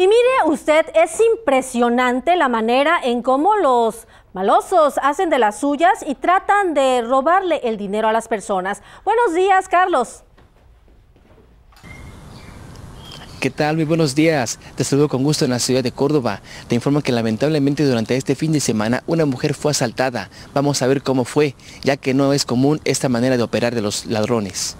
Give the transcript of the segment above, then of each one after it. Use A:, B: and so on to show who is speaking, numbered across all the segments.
A: Y mire usted, es impresionante la manera en cómo los malosos hacen de las suyas y tratan de robarle el dinero a las personas. Buenos días, Carlos.
B: ¿Qué tal? Muy buenos días. Te saludo con gusto en la ciudad de Córdoba. Te informo que lamentablemente durante este fin de semana una mujer fue asaltada. Vamos a ver cómo fue, ya que no es común esta manera de operar de los ladrones.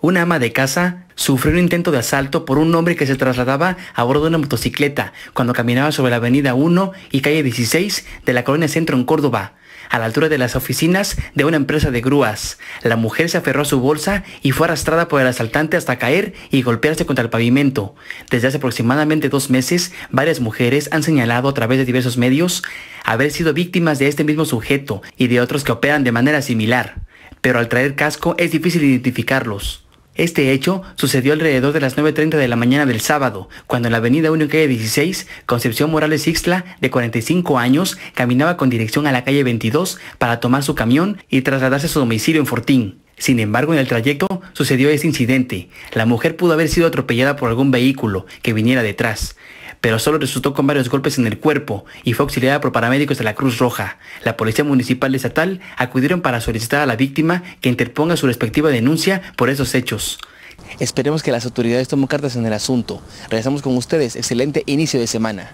B: Una ama de casa sufrió un intento de asalto por un hombre que se trasladaba a bordo de una motocicleta cuando caminaba sobre la avenida 1 y calle 16 de la colonia Centro en Córdoba, a la altura de las oficinas de una empresa de grúas. La mujer se aferró a su bolsa y fue arrastrada por el asaltante hasta caer y golpearse contra el pavimento. Desde hace aproximadamente dos meses, varias mujeres han señalado a través de diversos medios haber sido víctimas de este mismo sujeto y de otros que operan de manera similar, pero al traer casco es difícil identificarlos. Este hecho sucedió alrededor de las 9.30 de la mañana del sábado, cuando en la avenida 1 calle 16, Concepción Morales Ixtla, de 45 años, caminaba con dirección a la calle 22 para tomar su camión y trasladarse a su domicilio en Fortín. Sin embargo, en el trayecto sucedió este incidente. La mujer pudo haber sido atropellada por algún vehículo que viniera detrás pero solo resultó con varios golpes en el cuerpo y fue auxiliada por paramédicos de la Cruz Roja. La Policía Municipal de Estatal acudieron para solicitar a la víctima que interponga su respectiva denuncia por esos hechos. Esperemos que las autoridades tomen cartas en el asunto. Regresamos con ustedes. Excelente inicio de semana.